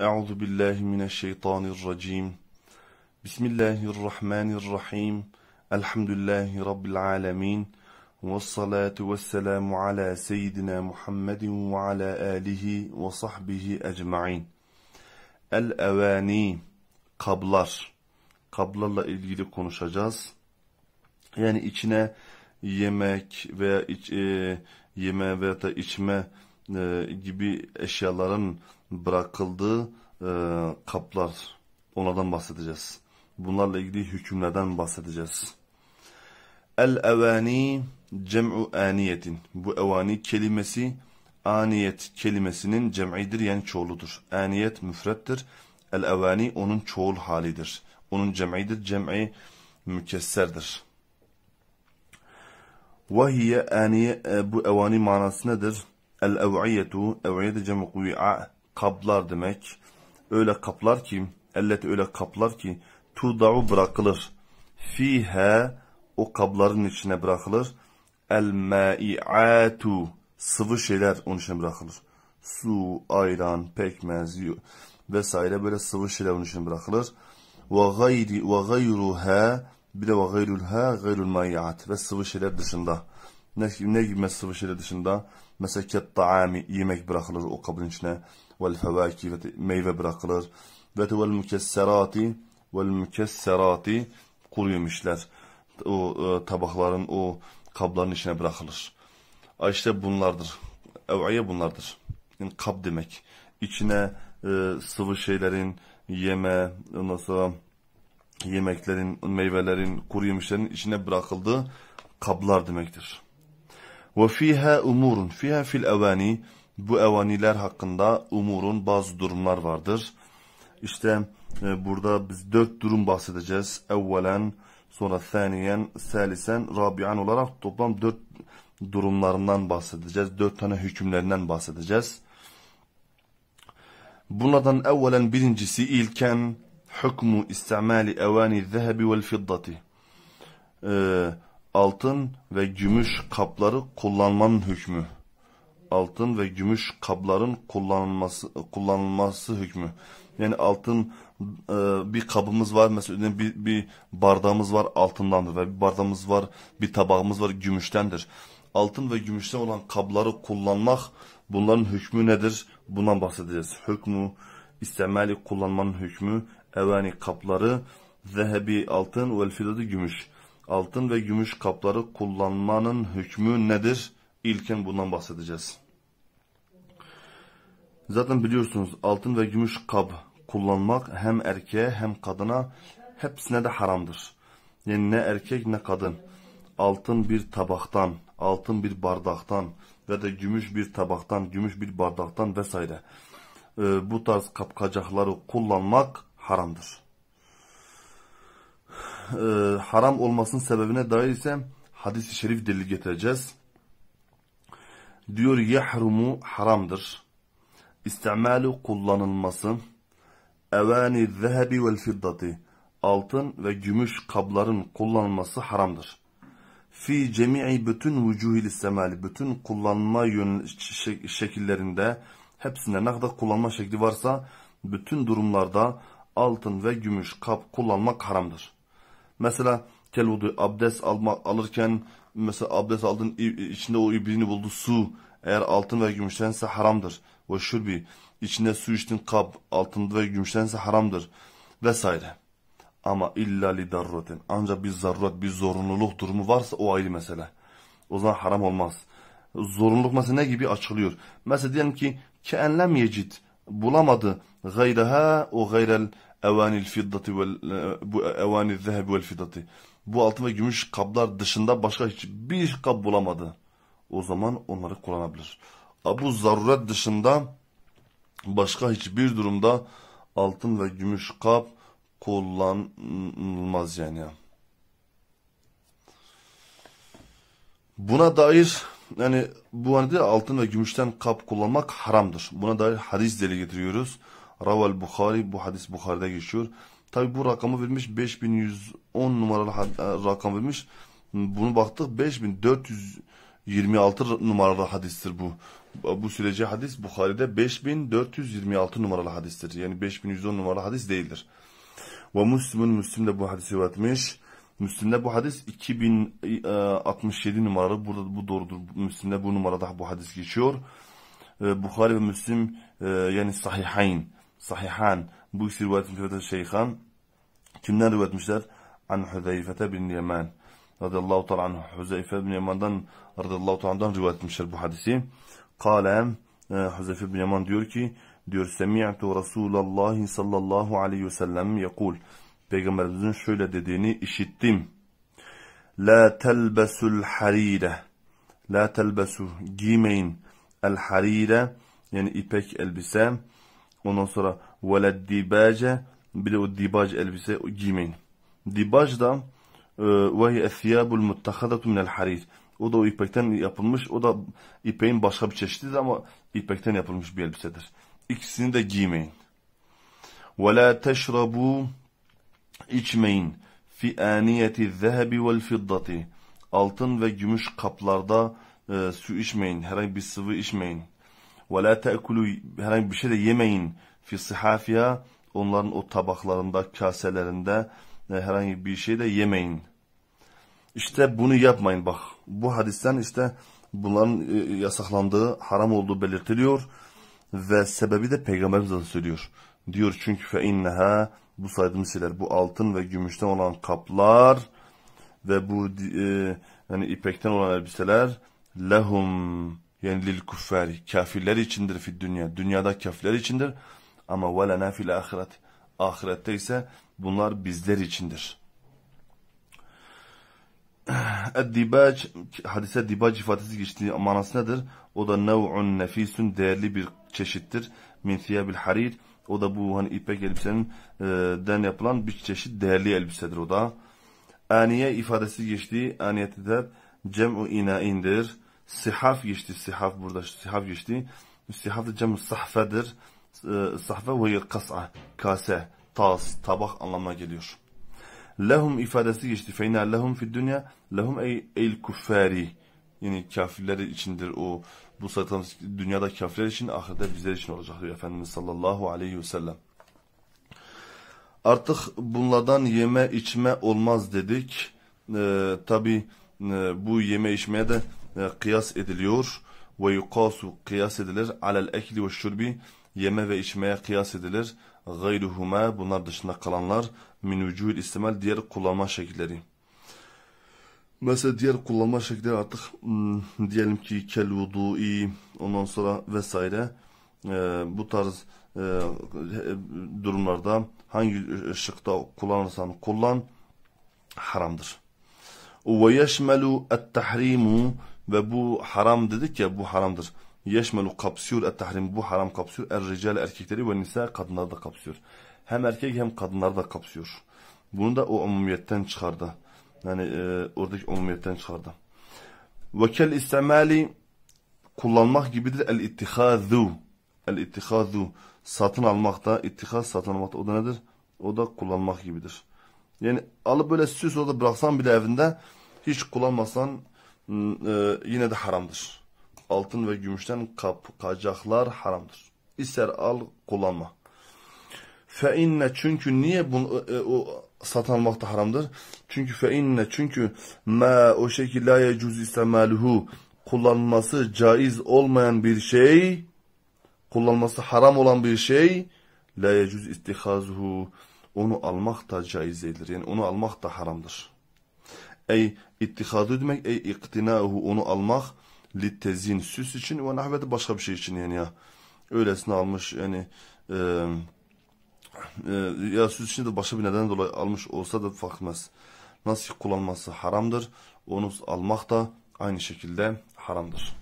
Euzu billahi mineşşeytanirracim. Bismillahirrahmanirrahim. Elhamdülillahi rabbil alamin. Ves salatu vesselamu ala seyyidina Muhammedin ve ala alihi ve sahbihi ecmaîn. El evani kablar. Kablarla ilgili konuşacağız. Yani içine yemek veya iç, e, yeme veya da içme e, gibi eşyaların bırakıldığı e, kaplar onlardan bahsedeceğiz. Bunlarla ilgili hükümlerden bahsedeceğiz. El-evani cem'u aniyetin. Bu evani kelimesi aniyet kelimesinin cem'idir yani çoğuludur. Aniyet müfrettir. El-evani onun çoğul halidir. Onun cem'idir. Cem'i mükesserdir. Vahiye aniye e, bu evani manası nedir? El-ev'iyetu ev'iye de cem'u kaplar demek. Öyle kaplar ki, ellet öyle kaplar ki, tuda'u bırakılır. Fihe, o kabların içine bırakılır. El mai'atu, sıvı şeyler onun içine bırakılır. Su, ayran, pekmez vesaire böyle sıvı şeyler onun içine bırakılır. Ve gayri ve gayruha bir de ve gayrulha gayrul mai'at ve sıvı şeyler dışında. Ne, ne gibi sıvı şeyler dışında? Mesela ket yemek bırakılır o kabın içine vel fevaki meyve bırakılır. Ve vel mükesserati vel mükesserati kuru yemişler o e, tabakların o kabların içine bırakılır. İşte bunlardır. Ev'iye bunlardır. Yani kap demek. İçine e, sıvı şeylerin yeme, ondan sonra yemeklerin, meyvelerin, kuru yemişlerin içine bırakıldığı kablar demektir. Ve fiha umurun. Fiha fil evani bu evaniler hakkında umurun bazı durumlar vardır. İşte e, burada biz dört durum bahsedeceğiz. Evvelen, sonra thaniyen, salisen, rabian olarak toplam dört durumlarından bahsedeceğiz. Dört tane hükümlerinden bahsedeceğiz. Bunlardan evvelen birincisi ilken hükmü istimali evani zehebi vel fiddati. Ee, altın ve gümüş kapları kullanmanın hükmü altın ve gümüş kabların kullanılması kullanılması hükmü. Yani altın e, bir kabımız var mesela bir, bir bardağımız var altındandır ve bir bardağımız var bir tabağımız var gümüştendir. Altın ve gümüşten olan kabları kullanmak bunların hükmü nedir? Bundan bahsedeceğiz. Hükmü istemeli kullanmanın hükmü evani kapları zehebi altın ve fidadı gümüş. Altın ve gümüş kapları kullanmanın hükmü nedir? ilken bundan bahsedeceğiz. Zaten biliyorsunuz altın ve gümüş kab kullanmak hem erkeğe hem kadına hepsine de haramdır. Yani ne erkek ne kadın altın bir tabaktan, altın bir bardaktan ve de gümüş bir tabaktan, gümüş bir bardaktan vesaire e, bu tarz kapkacakları kullanmak haramdır. E, haram olmasının sebebine dair ise hadis-i şerif delil getireceğiz diyor yahrumu haramdır. İstimalu kullanılması evani zehbi vel fiddati altın ve gümüş kabların kullanılması haramdır. Fi cemi'i bütün vücuhil istemali bütün kullanma yön şekillerinde hepsinde ne kadar kullanma şekli varsa bütün durumlarda altın ve gümüş kap kullanmak haramdır. Mesela keludu abdest alma, alırken mesela abdest aldın içinde o ibrini buldu su eğer altın ve gümüştense haramdır. Ve şurbi içinde su içtin kap altın ve gümüştense haramdır vesaire. Ama illa li darrotin ancak bir zaruret bir zorunluluk durumu varsa o ayrı mesele. O zaman haram olmaz. Zorunluluk mesela ne gibi açılıyor. Mesela diyelim ki keenlem yecit bulamadı gayraha o gayrel evanil fiddati vel e, bu e, evanil zeheb vel fiddati bu altın ve gümüş kablar dışında başka hiçbir kap bulamadı. O zaman onları kullanabilir. Bu zaruret dışında başka hiçbir durumda altın ve gümüş kap kullanılmaz yani. Buna dair yani bu hani de altın ve gümüşten kap kullanmak haramdır. Buna dair hadis deli getiriyoruz. Raval Bukhari bu hadis Bukhari'de geçiyor. Tabi bu rakamı vermiş 5110 numaralı e, rakam vermiş. Bunu baktık 5426 numaralı hadistir bu. Bu sürece hadis Bukhari'de 5426 numaralı hadistir. Yani 5110 numaralı hadis değildir. Ve Müslüm'ün Müslüm bu hadisi etmiş. Müslüm'de bu hadis 2067 e, numaralı. Burada bu doğrudur. Müslüm'de bu numarada bu hadis geçiyor. E, Bukhari ve Müslüm yani sahihayn, sahihan bu ikisi rivayet etmişler şeyhan. Kimden rivayet etmişler? An Hüzeyfete bin Yemen. Radıyallahu ta'ala anhu. Hüzeyfe bin Yemen'den radıyallahu ta'ala'dan rivayet etmişler bu hadisi. Kale e, Hüzeyfe bin Yemen diyor ki diyor Semi'tu Resulallah sallallahu aleyhi ve sellem yakul. Peygamberimizin şöyle dediğini işittim. La telbesul harire. La telbesu giymeyin el harire yani ipek elbise. Ondan sonra ve la dibace bir de o dibaj elbise giymeyin. Dibaj da e, وَهِيَ اَثْيَابُ الْمُتَّخَذَةُ مِنَ الْحَرِيرِ O da o ipekten yapılmış. O da ipeğin başka bir çeşididir ama ipekten yapılmış bir elbisedir. İkisini de giymeyin. وَلَا تَشْرَبُوا içmeyin. fi aniyeti zehebi vel fiddati altın ve gümüş kaplarda e, su içmeyin herhangi bir sıvı içmeyin ve la taekulu herhangi bir şey de yemeyin Fisihafiya onların o tabaklarında, kaselerinde e, herhangi bir şey de yemeyin. İşte bunu yapmayın bak. Bu hadisten işte bunların e, yasaklandığı, haram olduğu belirtiliyor ve sebebi de Peygamberimiz de söylüyor. Diyor çünkü fe inneha bu saydığımız şeyler bu altın ve gümüşten olan kaplar ve bu e, yani ipekten olan elbiseler lehum yani lil kuffari kafirler içindir fi dünya. Dünyada kafirler içindir ama velena fil ahiret. Ahirette ise bunlar bizler içindir. Eddibac, hadise dibac ifadesi geçtiği manası nedir? O da nev'un nefisün değerli bir çeşittir. Min thiyabil harir. O da bu hani ipek elbisenin e, den yapılan bir çeşit değerli elbisedir o da. Aniye ifadesi geçtiği aniyette de cem'u inaindir. Sihaf geçti. Sihaf burada. Sihaf geçti. Sihaf da cem'u sahfedir. E, sahve ve kas'a, kase, tas, tabak anlamına geliyor. Lehum ifadesi geçti. Feyna lehum fi dünya, lehum ey, el kuffari. Yani kafirler içindir o. Bu satan dünyada kafirler için, ahirette bizler için olacak diyor Efendimiz sallallahu aleyhi ve sellem. Artık bunlardan yeme içme olmaz dedik. Ee, Tabi e, bu yeme içmeye de e, kıyas ediliyor. Ve yukasu kıyas edilir alel ekli ve şurbi yeme ve içmeye kıyas edilir. Gayruhuma bunlar dışında kalanlar min vücud istimal diğer kullanma şekilleri. Mesela diğer kullanma şekilleri artık hmm, diyelim ki kel vudu'i ondan sonra vesaire e, bu tarz e, e, durumlarda hangi şıkta kullanırsan kullan haramdır. Ve yeşmelu et-tahrimu ve bu haram dedik ya bu haramdır. Yeşmelu kapsıyor et tahrim bu haram kapsıyor. Er rical erkekleri ve nisa kadınları da kapsıyor. Hem erkek hem kadınları da kapsıyor. Bunu da o umumiyetten çıkardı. Yani e, oradaki umumiyetten çıkardı. Ve kel istemali kullanmak gibidir el ittihazu. El ittihazu satın almakta, ittihaz satın almakta o da nedir? O da kullanmak gibidir. Yani alıp böyle süs orada bıraksan bile evinde hiç kullanmasan e, yine de haramdır altın ve gümüşten kapkacaklar haramdır. İster al kullanma. Fe inne çünkü niye bu e, e, o satın almak da haramdır? Çünkü fe inne çünkü ma o şekilde cüz istemaluhu kullanması caiz olmayan bir şey kullanması haram olan bir şey la yecuz istihazuhu onu almak da caiz değildir. Yani onu almak da haramdır. Ey ittihadu demek ey iktinahu onu almak littezin süs için ve nahvede başka bir şey için yani ya. Öylesine almış yani e, e, ya süs için de başka bir neden dolayı almış olsa da fark Nasıl kullanması haramdır. Onu almak da aynı şekilde haramdır.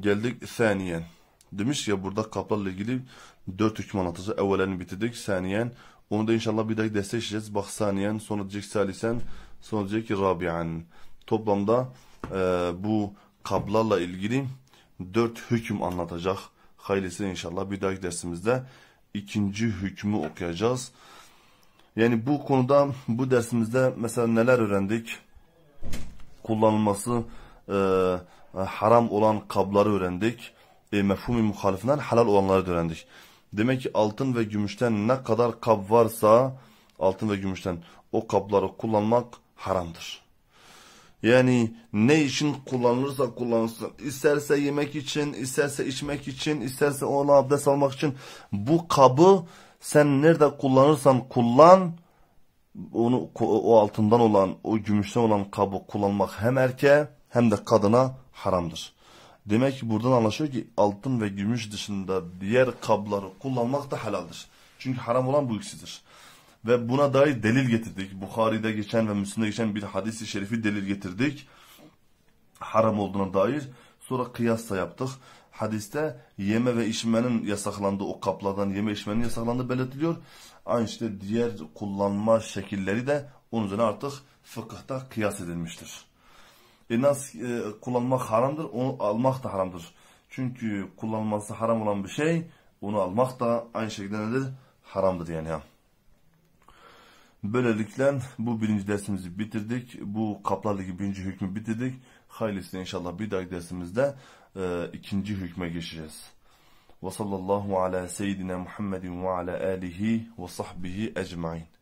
Geldik saniyen. Demiş ya burada kaplarla ilgili dört hüküm anlatacağız. Evvelini bitirdik. Saniyen. Onu da inşallah bir dahaki derste işleyeceğiz. Bak saniyen sonra diyecek salisen sonra diyecek ki rabian. Toplamda e, bu kablarla ilgili dört hüküm anlatacak. Hayırlısı inşallah bir dahaki dersimizde ikinci hükmü okuyacağız. Yani bu konuda bu dersimizde mesela neler öğrendik? Kullanılması e, haram olan kabları öğrendik. E, mefhumi muhalifinden halal olanları öğrendik. Demek ki altın ve gümüşten ne kadar kab varsa altın ve gümüşten o kapları kullanmak haramdır. Yani ne için kullanılırsa kullansın. İsterse yemek için, isterse içmek için, isterse onu abdest almak için. Bu kabı sen nerede kullanırsan kullan. Onu, o altından olan, o gümüşten olan kabı kullanmak hem erkeğe hem de kadına haramdır. Demek ki buradan anlaşıyor ki altın ve gümüş dışında diğer kabları kullanmak da helaldir. Çünkü haram olan bu ikisidir ve buna dair delil getirdik. Bukhari'de geçen ve Müslim'de geçen bir hadisi şerifi delil getirdik. Haram olduğuna dair. Sonra kıyasla yaptık. Hadiste yeme ve içmenin yasaklandığı o kaplardan yeme içmenin yasaklandığı belirtiliyor. Aynı işte diğer kullanma şekilleri de onun üzerine artık fıkıhta kıyas edilmiştir. E nasıl e, kullanmak haramdır, onu almak da haramdır. Çünkü kullanılması haram olan bir şey, onu almak da aynı şekilde nedir? Haramdır yani ya. Böylelikle bu birinci dersimizi bitirdik. Bu kaplardaki birinci hükmü bitirdik. Hayırlısı inşallah bir dahaki dersimizde e, ikinci hükme geçeceğiz. Ve sallallahu ala seyyidina Muhammedin ve ala alihi ve sahbihi ecmain.